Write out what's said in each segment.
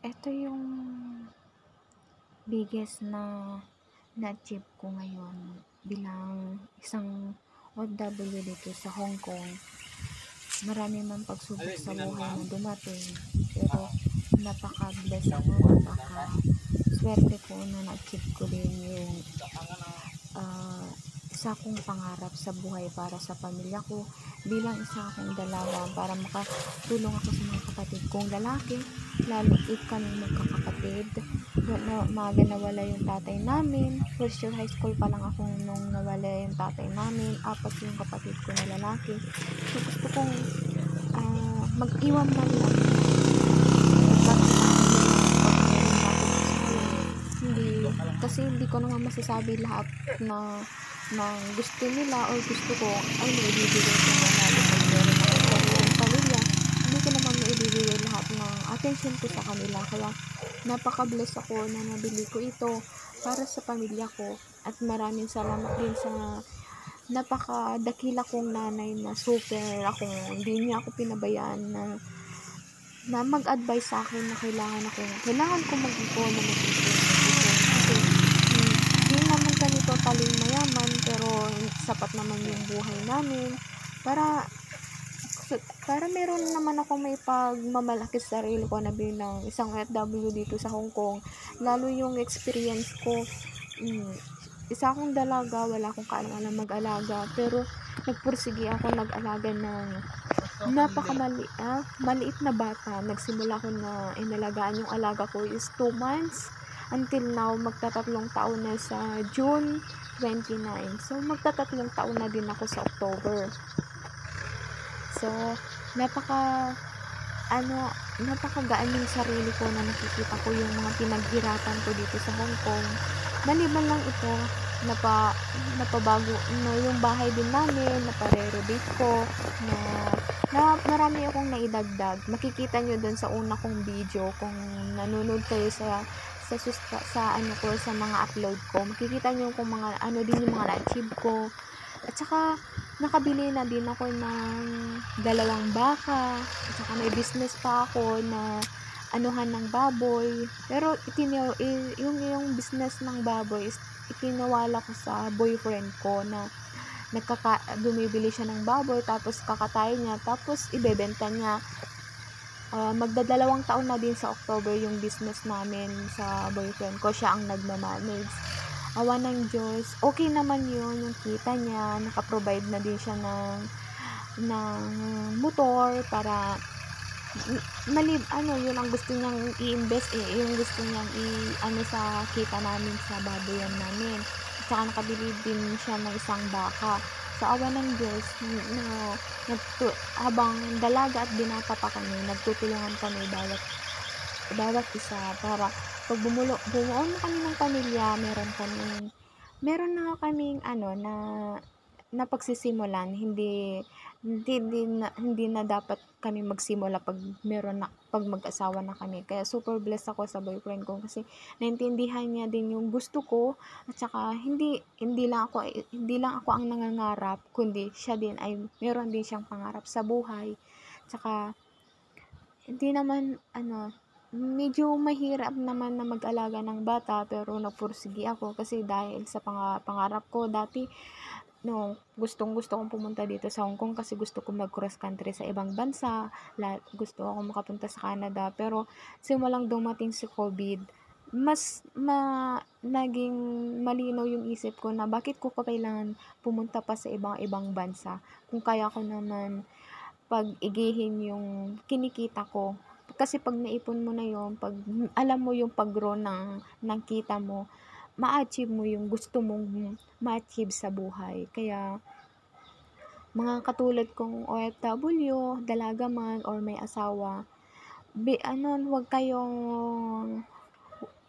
ito yung biggest na na-achieve ko ngayon bilang isang OFW dito sa Hong Kong. Marami man pagsubok sa buhay na dumating. Pero napaka-bless ako, napaka-swerte ko na na-achieve ko din yung uh, isa kong pangarap sa buhay para sa pamilya ko bilang isa akong dalawa para makatulong ako sa mga kapatid kong lalaki, lalo if kami magkakapatid, na, maga nawala yung tatay namin. First year high school pa lang ako nung nawala yung tatay namin, apat yung kapatid ko na lalaki. So, gusto kong uh, mag-iwan man lang. Hindi, kasi hindi ko naman masasabi lahat na, na gusto nila o gusto ko, ay, may bibigay ko na lalo naibigay lahat ng attention ko sa kanila. Kaya napaka-bless ako na nabili ko ito para sa pamilya ko. At maraming salamat din sa napakadakila kong nanay na super akong hindi niya ako pinabayaan na na mag-advise sa akin na kailangan ako kailangan ko mag-ipon na mag hindi naman kami totally mayaman pero sapat naman yung buhay namin para para meron naman ako may pagmamalaki sa sarili ko na bilang isang FW dito sa Hong Kong. Lalo yung experience ko, mm, isa akong dalaga, wala akong kaalam mag-alaga, pero nagpursige ako nag-alaga ng napakamali, ah, maliit na bata. Nagsimula ko na inalagaan yung alaga ko is 2 months until now magtatatlong taon na sa June 29. So magtatatlong taon na din ako sa October. So, napaka ano, napakagaan yung sarili ko na nakikita ko yung mga pinaghirapan ko dito sa Hong Kong. Maliban lang ito, napa, napabago, no, yung bahay din namin, napare ko, na, na marami akong naidagdag. Makikita nyo dun sa una kong video, kung nanonood kayo sa sa susta, sa ano ko sa mga upload ko makikita niyo kung mga ano din yung mga na-achieve ko at saka nakabili na din ako ng dalawang baka at saka may business pa ako na anuhan ng baboy pero itinaw yung yung business ng baboy is itinawala ko sa boyfriend ko na nagkaka bumibili siya ng baboy tapos kakatay niya tapos ibebenta niya uh, magdadalawang taon na din sa October yung business namin sa boyfriend ko siya ang nagmamanage awa ng Diyos, okay naman yun, yung kita niya, nakaprovide na din siya ng, ng motor para malib, ano, yun ang gusto niyang i-invest, eh, yung gusto niyang i, ano, sa kita namin, sa baboyan namin. At saka nakabili din siya ng isang baka. Sa awa ng Diyos, na, nagtu, habang dalaga at binata pa kami, nagtutulungan kami bawat bawat isa para pag bumulo, bumuo na kami ng pamilya, meron kami meron na kaming ano na napagsisimulan hindi hindi hindi na, hindi na dapat kami magsimula pag meron na pag mag-asawa na kami kaya super blessed ako sa boyfriend ko kasi naintindihan niya din yung gusto ko at saka hindi hindi lang ako hindi lang ako ang nangangarap kundi siya din ay meron din siyang pangarap sa buhay at saka hindi naman ano medyo mahirap naman na mag-alaga ng bata pero nagpursigi ako kasi dahil sa pang- pangarap ko dati no gustong gusto kong pumunta dito sa Hong Kong kasi gusto kong mag cross country sa ibang bansa lahat, gusto ako makapunta sa Canada pero simulang dumating si COVID mas ma naging malinaw yung isip ko na bakit ko kailangan pumunta pa sa ibang ibang bansa kung kaya ko naman pag-igihin yung kinikita ko kasi pag naipon mo na yon pag alam mo yung pag-grow ng, ng kita mo, ma-achieve mo yung gusto mong ma-achieve sa buhay. Kaya, mga katulad kong OFW, dalaga man, or may asawa, be, ano, wag kayong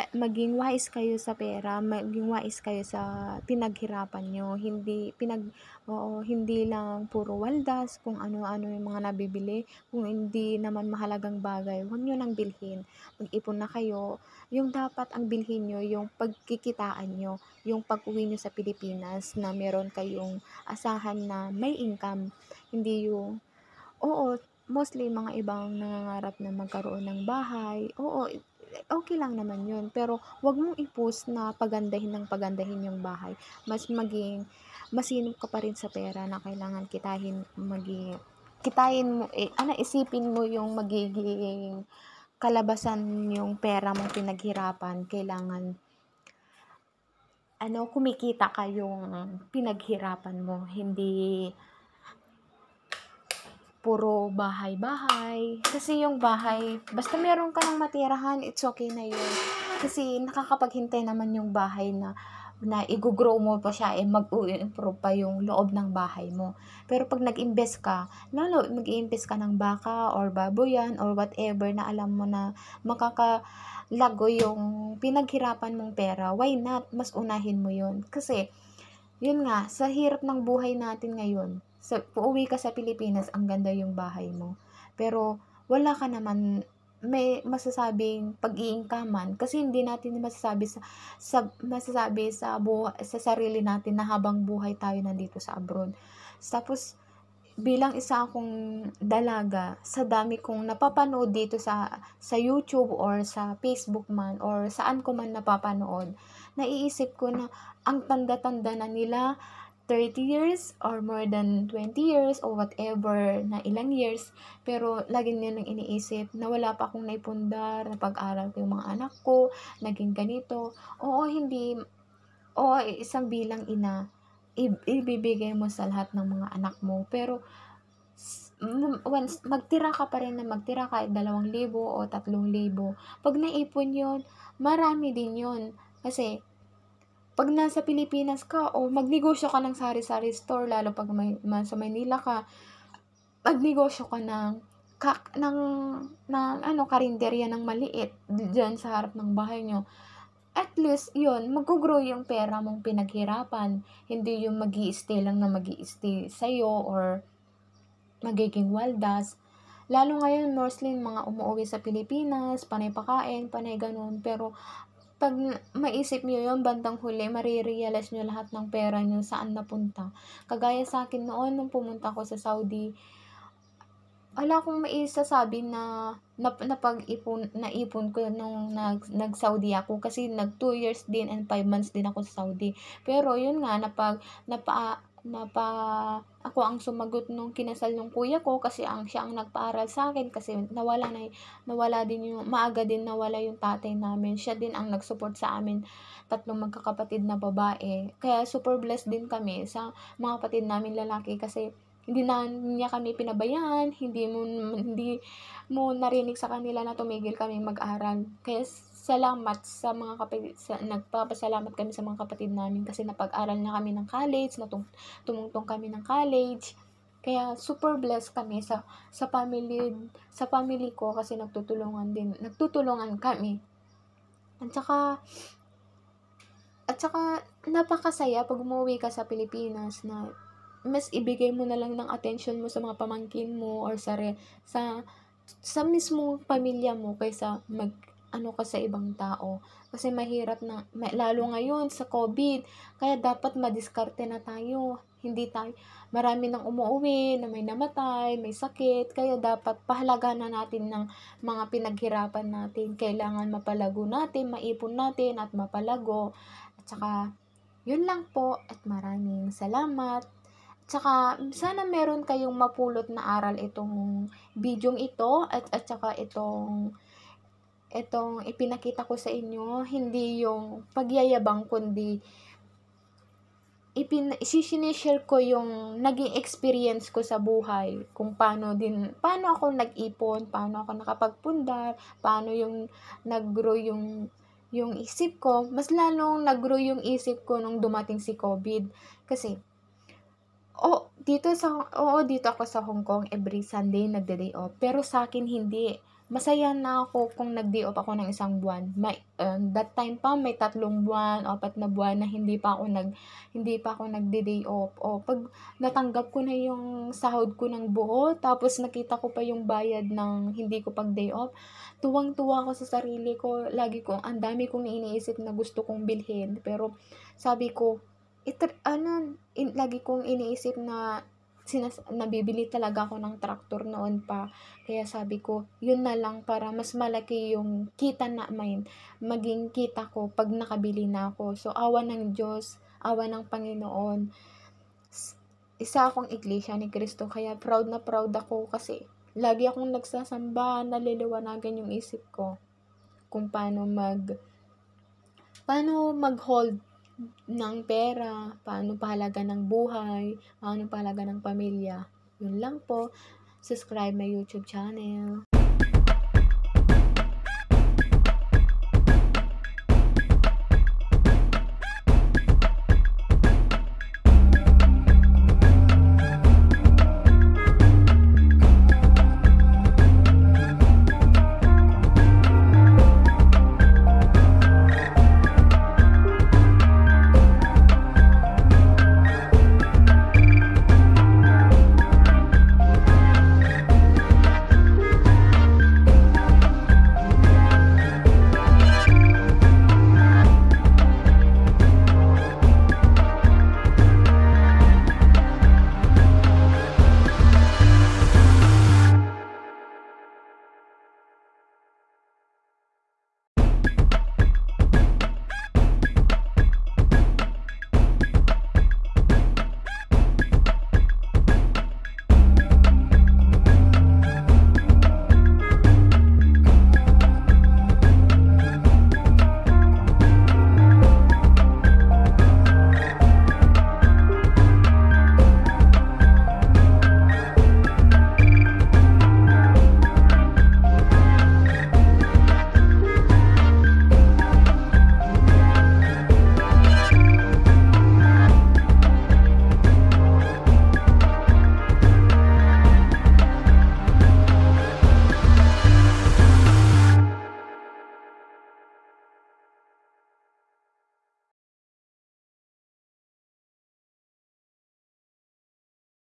eh, maging wais kayo sa pera, maging wais kayo sa pinaghirapan nyo. Hindi, pinag, oo, hindi lang puro waldas, kung ano-ano yung mga nabibili. Kung hindi naman mahalagang bagay, huwag nyo nang bilhin. Mag-ipon na kayo. Yung dapat ang bilhin nyo, yung pagkikitaan nyo, yung pag-uwi nyo sa Pilipinas na meron kayong asahan na may income. Hindi yung, oo, mostly mga ibang nangangarap na magkaroon ng bahay. Oo, eh, okay lang naman yun. Pero wag mong i-post na pagandahin ng pagandahin yung bahay. Mas maging, masinop ka pa rin sa pera na kailangan kitahin, maging, kitahin mo, eh, ano, isipin mo yung magiging kalabasan yung pera mong pinaghirapan. Kailangan ano, kumikita ka yung pinaghirapan mo, hindi puro bahay-bahay. Kasi yung bahay, basta meron ka ng matirahan, it's okay na yun. Kasi nakakapaghintay naman yung bahay na na i-grow mo pa siya eh mag-improve pa yung loob ng bahay mo. Pero pag nag-invest ka, lalo mag-invest ka ng baka or baboyan or whatever na alam mo na makakalago yung pinaghirapan mong pera, why not? Mas unahin mo yun. Kasi, yun nga, sa hirap ng buhay natin ngayon, sa, uuwi ka sa Pilipinas, ang ganda yung bahay mo. Pero, wala ka naman may masasabing pag-iingkaman kasi hindi natin masasabi sa, sa masasabi sa buhay, sa sarili natin na habang buhay tayo nandito sa abroad. Tapos bilang isa akong dalaga, sa dami kong napapanood dito sa sa YouTube or sa Facebook man or saan ko man napapanood, naiisip ko na ang tanda-tanda na nila 30 years or more than 20 years or whatever na ilang years. Pero lagi niya nang iniisip na wala pa akong naipundar, napag-aral ko yung mga anak ko, naging ganito. Oo, hindi. Oo, isang bilang ina, ibibigay mo sa lahat ng mga anak mo. Pero once magtira ka pa rin na magtira ka dalawang libo o tatlong libo, pag naipon yon marami din yon Kasi pag nasa Pilipinas ka o magnegosyo ka ng sari-sari store, lalo pag may, man, sa Maynila ka, magnegosyo ka ng kak ng ng ano karinderya ng maliit diyan sa harap ng bahay nyo at least yon maggugrow yung pera mong pinaghirapan hindi yung magi stay lang na magi stay iyo or magiging waldas lalo ngayon mostly mga umuwi sa Pilipinas panay pakain panay ganun pero pag maisip niyo yon bandang huli, marirealize niyo lahat ng pera niyo saan napunta. Kagaya sa akin noon, nung pumunta ko sa Saudi, wala akong maisasabi na napag-ipon na ipon ko nung nag nag-Saudi ako kasi nag 2 years din and 5 months din ako sa Saudi. Pero yun nga napag napa na pa ako ang sumagot nung kinasal nung kuya ko kasi ang siya ang nagpaaral sa akin kasi nawala na nawala din yung maaga din nawala yung tatay namin. Siya din ang nag-support sa amin tatlong magkakapatid na babae. Kaya super blessed din kami sa mga kapatid namin lalaki kasi hindi na niya kami pinabayaan, hindi mo, hindi mo narinig sa kanila na tumigil kami mag-aral. Kaya salamat sa mga kapatid, sa, nagpapasalamat kami sa mga kapatid namin kasi napag-aral na kami ng college, natung, tumungtong kami ng college. Kaya super blessed kami sa sa family sa family ko kasi nagtutulungan din nagtutulungan kami. At saka at saka napakasaya pag umuwi ka sa Pilipinas na mas ibigay mo na lang ng attention mo sa mga pamangkin mo or sa re, sa sa mismo pamilya mo kaysa mag ano ka sa ibang tao. Kasi mahirap na, lalo ngayon sa COVID, kaya dapat madiskarte na tayo. Hindi tayo, marami nang umuwi, na may namatay, may sakit, kaya dapat pahalaga na natin ng mga pinaghirapan natin. Kailangan mapalago natin, maipon natin, at mapalago. At saka, yun lang po, at maraming salamat. Tsaka, sana meron kayong mapulot na aral itong bidyong ito at, at saka itong itong ipinakita ko sa inyo, hindi yung pagyayabang, kundi ipin sinishare ko yung naging experience ko sa buhay kung paano din paano ako nag-ipon, paano ako nakapagpundar, paano yung nag-grow yung yung isip ko, mas lalong nag-grow yung isip ko nung dumating si COVID kasi oh, dito sa, oo, dito ako sa Hong Kong, every Sunday nagda-day off. Pero sa akin, hindi. Masaya na ako kung nag-day off ako ng isang buwan. May, um, that time pa, may tatlong buwan, apat na buwan na hindi pa ako nag, hindi pa ako nagde-day off. O, pag natanggap ko na yung sahod ko ng buo, tapos nakita ko pa yung bayad ng hindi ko pag-day off, tuwang-tuwa ako sa sarili ko. Lagi ko, ang dami kong iniisip na gusto kong bilhin. Pero, sabi ko, it, ano, in, lagi kong iniisip na sinas nabibili talaga ako ng tractor noon pa. Kaya sabi ko, yun na lang para mas malaki yung kita na may maging kita ko pag nakabili na ako. So, awa ng Diyos, awa ng Panginoon. Isa akong iglesia ni Kristo, kaya proud na proud ako kasi lagi akong nagsasamba, naliliwanagan yung isip ko kung paano mag paano mag-hold ng pera, paano pahalaga ng buhay, paano pahalaga ng pamilya. Yun lang po. Subscribe my YouTube channel.